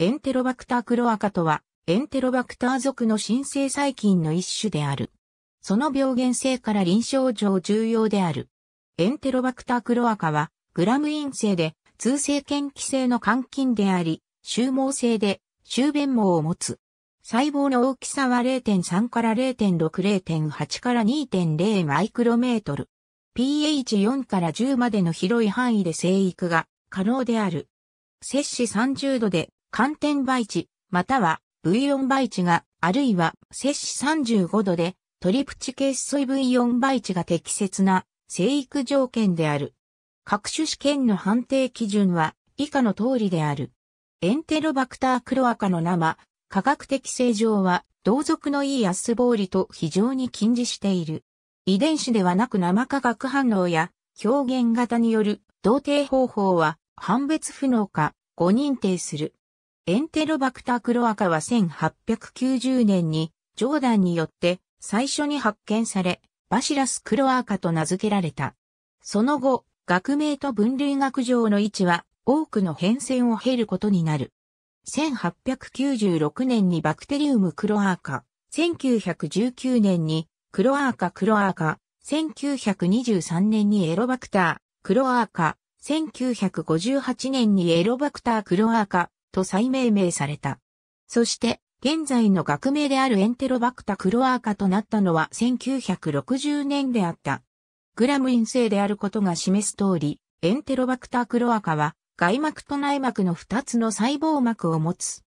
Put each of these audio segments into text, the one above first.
エンテロバクタークロアカとは、エンテロバクター属の新生細菌の一種である。その病原性から臨床上重要である。エンテロバクタークロアカは、グラム陰性で、通性嫌気性の肝菌であり、収毛性で、集弁網を持つ。細胞の大きさは0.3から0.6、0.8から2.0マイクロメートル。pH4 から10までの広い範囲で生育が可能である。摂氏30度で寒天培地、または V4 培地が、あるいは摂氏35度で、トリプチケイソイ V4 培地が適切な生育条件である。各種試験の判定基準は以下の通りである。エンテロバクタークロアカの生、科学的性上は同族のいいアスボーリと非常に近似している。遺伝子ではなく生化学反応や表現型による同定方法は判別不能か誤認定する。エンテロバクタークロアカは1890年にジョーダンによって最初に発見され、バシラスクロアカと名付けられた。その後、学名と分類学上の位置は多くの変遷を経ることになる。1896年にバクテリウムクロアーカ、1919年にクロアーカクロアーカ、1923年にエロバクター、クロアーカ、1958年にエロバクタークロアーカ、と再命名された。そして、現在の学名であるエンテロバクタクロアーカとなったのは1960年であった。グラムイン性であることが示す通り、エンテロバクタクロアカは外膜と内膜の2つの細胞膜を持つ。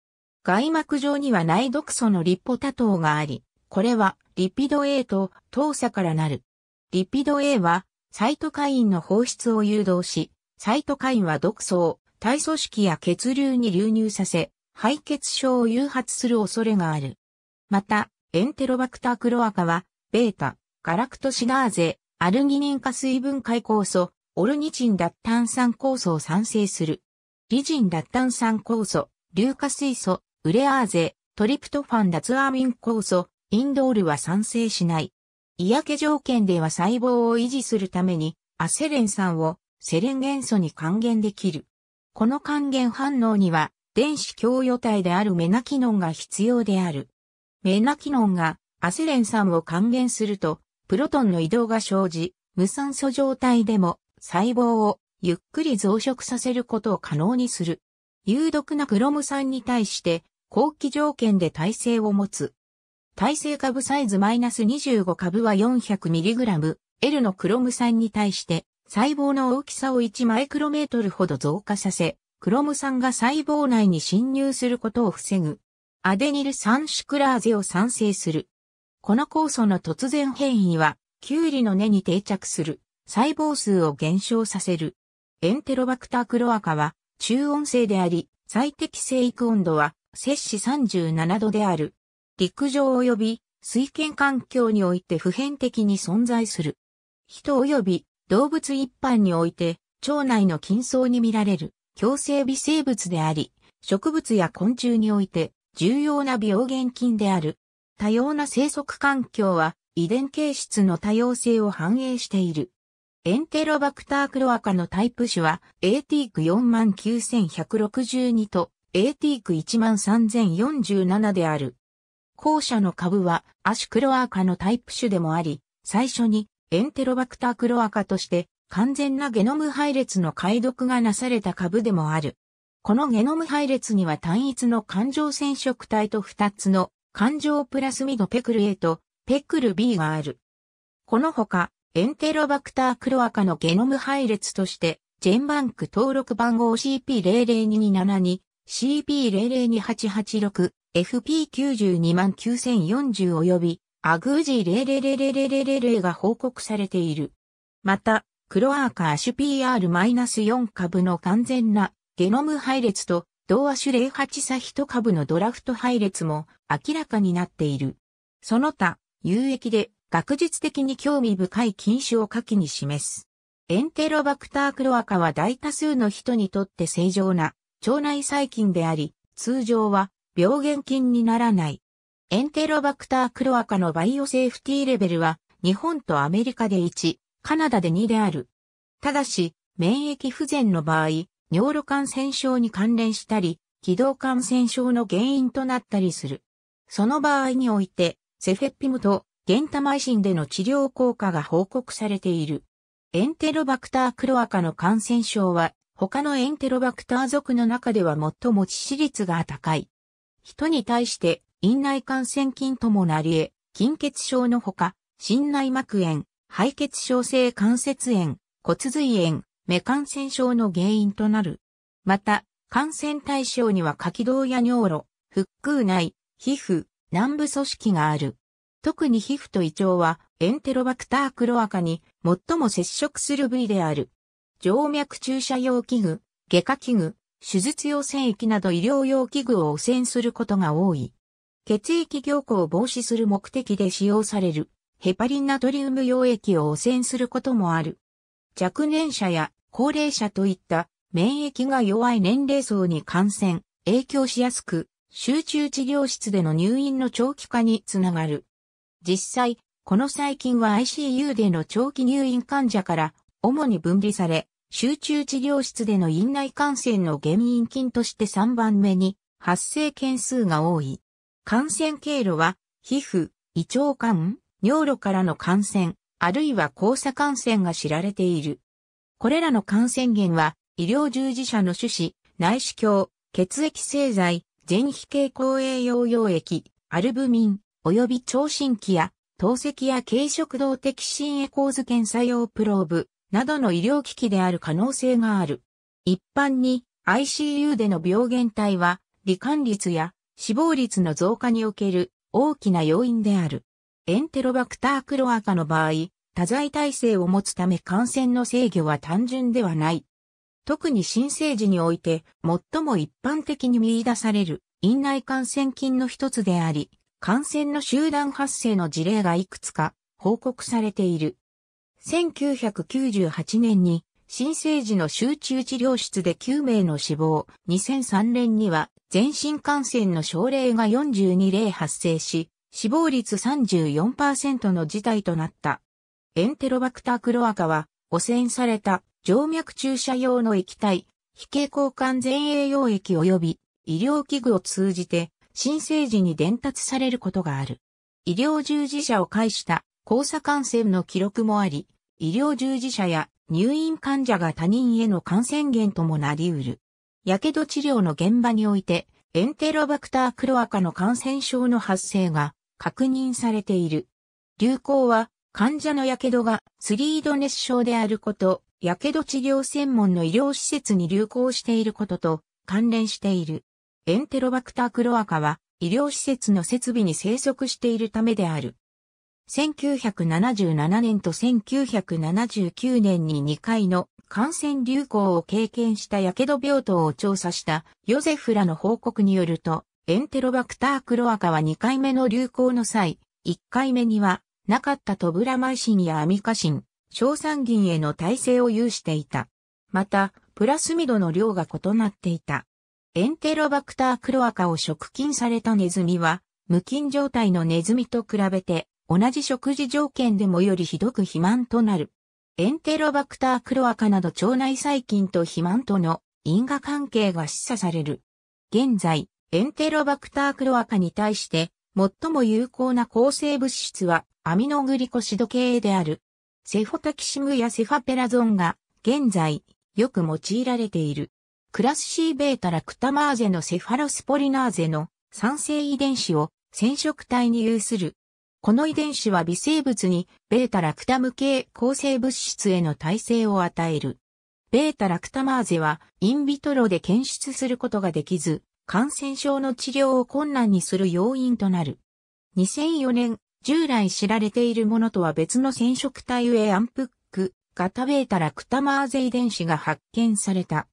外膜上には内毒素のリポ多糖があり、これはリピド A と糖鎖からなる。リピド A はサイトカインの放出を誘導し、サイトカインは毒素を体組織や血流に流入させ、敗血症を誘発する恐れがある。また、エンテロバクタークロアカは、ベータ、ガラクトシナーゼ、アルギニン化水分解酵素、オルニチン脱炭酸酵素を産生する。リジン脱炭酸酵素、硫化水素、ウレアーゼ、トリプトファン脱アーミン酵素、インドールは産生しない。嫌気条件では細胞を維持するために、アセレン酸をセレン元素に還元できる。この還元反応には、電子共与体であるメナキノンが必要である。メナキノンがアセレン酸を還元すると、プロトンの移動が生じ、無酸素状態でも細胞をゆっくり増殖させることを可能にする。有毒なクロム酸に対して、好期条件で耐性を持つ。耐性株サイズ -25 株は 400mg、L のクロム酸に対して細胞の大きさを1マイクロメートルほど増加させ、クロム酸が細胞内に侵入することを防ぐ。アデニル酸シクラーゼを産生する。この酵素の突然変異は、キュウリの根に定着する細胞数を減少させる。エンテロバクタークロアカは中温性であり、最適生育温度は摂氏37度である。陸上及び水圏環境において普遍的に存在する。人及び動物一般において、腸内の菌層に見られる共生微生物であり、植物や昆虫において重要な病原菌である。多様な生息環境は遺伝形質の多様性を反映している。エンテロバクタークロアカのタイプ種は A ティーク49162と A ティーク13047である。後者の株はアシクロアカのタイプ種でもあり、最初にエンテロバクタークロアカとして完全なゲノム配列の解読がなされた株でもある。このゲノム配列には単一の環状染色体と2つの環状プラスミドペクル A とペクル B がある。このほか、エンテロバクタークロアカのゲノム配列として、ジェンバンク登録番号 CP002272、CP002886、FP929,040 及びアグージーレレレレレレレが報告されている。また、クロアーカー HPR-4 株の完全なゲノム配列と同亜種08差1株のドラフト配列も明らかになっている。その他、有益で学術的に興味深い禁止を下記に示す。エンテロバクタークロアカは大多数の人にとって正常な腸内細菌であり、通常は病原菌にならない。エンテロバクタークロアカのバイオセーフティーレベルは、日本とアメリカで1、カナダで2である。ただし、免疫不全の場合、尿路感染症に関連したり、気道感染症の原因となったりする。その場合において、セフェッピムとゲンタマイシンでの治療効果が報告されている。エンテロバクタークロアカの感染症は、他のエンテロバクター属の中では最も致死率が高い。人に対して院内感染菌ともなり得、菌血症のほか、心内膜炎、肺血症性関節炎、骨髄炎、目感染症の原因となる。また、感染対象には下気道や尿路、腹腔内、皮膚、軟部組織がある。特に皮膚と胃腸はエンテロバクタークロアカに最も接触する部位である。静脈注射用器具、外科器具、手術用栓液など医療用器具を汚染することが多い。血液凝固を防止する目的で使用されるヘパリンナトリウム溶液を汚染することもある。若年者や高齢者といった免疫が弱い年齢層に感染、影響しやすく、集中治療室での入院の長期化につながる。実際、この細菌は ICU での長期入院患者から主に分離され、集中治療室での院内感染の原因菌として3番目に発生件数が多い。感染経路は、皮膚、胃腸管、尿路からの感染、あるいは交差感染が知られている。これらの感染源は、医療従事者の種子、内視鏡、血液製剤、全皮系抗栄養溶液、アルブミン、及び聴診器や、透析や軽食動的心エコーズ検査用プローブ、などの医療機器である可能性がある。一般に ICU での病原体は、罹患率や死亡率の増加における大きな要因である。エンテロバクタークロアカの場合、多剤耐性を持つため感染の制御は単純ではない。特に新生児において最も一般的に見出される院内感染菌の一つであり、感染の集団発生の事例がいくつか報告されている。1998年に新生児の集中治療室で9名の死亡、2003年には全身感染の症例が42例発生し、死亡率34%の事態となった。エンテロバクタークロアカは汚染された静脈注射用の液体、非蛍光管前栄養液及び医療器具を通じて新生児に伝達されることがある。医療従事者を介した交差感染の記録もあり、医療従事者や入院患者が他人への感染源ともなり得る。やけど治療の現場において、エンテロバクタークロアカの感染症の発生が確認されている。流行は患者のやけどがスリード熱症であること、やけど治療専門の医療施設に流行していることと関連している。エンテロバクタークロアカは医療施設の設備に生息しているためである。1977年と1979年に2回の感染流行を経験したやけど病棟を調査したヨゼフらの報告によると、エンテロバクタークロアカは2回目の流行の際、1回目にはなかったトブラマイシンやアミカシン、硝酸銀への耐性を有していた。また、プラスミドの量が異なっていた。エンテロバクタークロアカを食菌されたネズミは、無菌状態のネズミと比べて同じ食事条件でもよりひどく肥満となる。エンテロバクタークロアカなど腸内細菌と肥満との因果関係が示唆される。現在、エンテロバクタークロアカに対して最も有効な抗生物質はアミノグリコシド系である。セフォタキシムやセファペラゾンが現在よく用いられている。クラス C ベータラクタマーゼのセファロスポリナーゼの酸性遺伝子を染色体に有するこの遺伝子は微生物にベータラクタム系構成物質への耐性を与える。ベータラクタマーゼはインビトロで検出することができず、感染症の治療を困難にする要因となる。2004年、従来知られているものとは別の染色体ェアンプック型タラクタマーゼ遺伝子が発見された。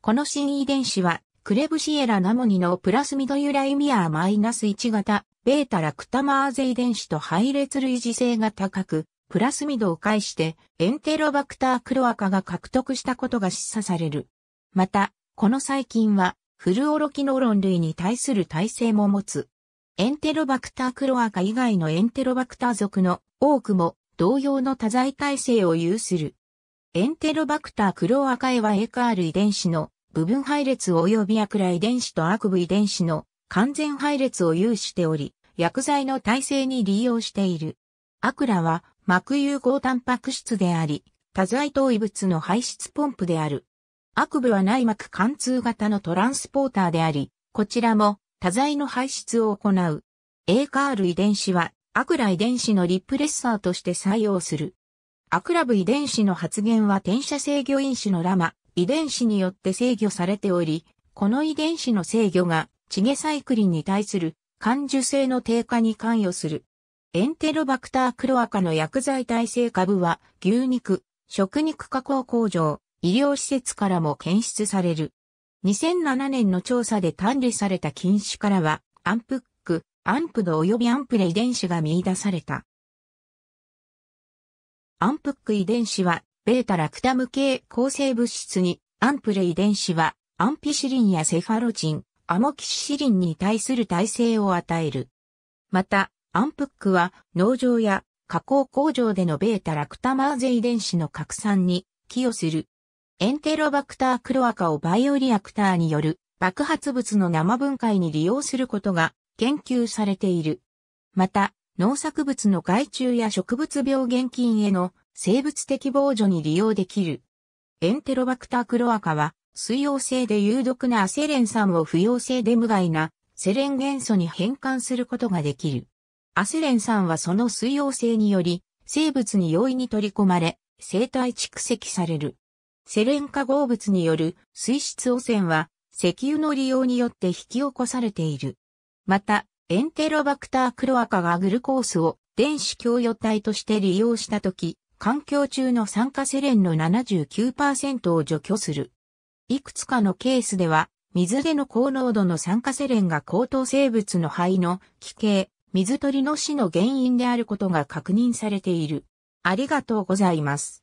この新遺伝子はクレブシエラナモニのプラスミド由来ミアーマイナス1型、ベータラクタマーゼ遺伝子と配列類似性が高く、プラスミドを介してエンテロバクタークロアカが獲得したことが示唆される。また、この細菌はフルオロキノロン類に対する耐性も持つ。エンテロバクタークロアカ以外のエンテロバクター属の多くも同様の多剤耐性を有する。エンテロバクタークロアカエはエカール遺伝子の部分配列及びク来遺伝子と悪部遺伝子の完全配列を有しており、薬剤の耐性に利用している。アクラは膜融合タンパク質であり、多剤等異物の排出ポンプである。悪部は内膜貫通型のトランスポーターであり、こちらも多剤の排出を行う。A カール遺伝子はアクラ遺伝子のリプレッサーとして採用する。アクラ部遺伝子の発現は転写制御因子のラマ、遺伝子によって制御されており、この遺伝子の制御がチゲサイクリンに対する感受性の低下に関与する。エンテロバクタークロアカの薬剤耐性株は牛肉、食肉加工工場、医療施設からも検出される。2007年の調査で単理された菌種からは、アンプック、アンプド及びアンプレ遺伝子が見出された。アンプック遺伝子はベータラクタム系構成物質に、アンプレ遺伝子は、アンピシリンやセファロチン、アモキシシリンに対する耐性を与える。また、アンプックは、農場や加工工場でのベータラクタマーゼ遺伝子の拡散に寄与する。エンテロバクタークロアカをバイオリアクターによる爆発物の生分解に利用することが研究されている。また、農作物の害虫や植物病原菌への生物的防除に利用できる。エンテロバクタークロアカは、水溶性で有毒なアセレン酸を不溶性で無害なセレン元素に変換することができる。アセレン酸はその水溶性により、生物に容易に取り込まれ、生体蓄積される。セレン化合物による水質汚染は、石油の利用によって引き起こされている。また、エンテロバクタークロアカがグルコースを電子供与体として利用したとき、環境中の酸化セレンの79%を除去する。いくつかのケースでは、水での高濃度の酸化セレンが高等生物の肺の奇形、水鳥の死の原因であることが確認されている。ありがとうございます。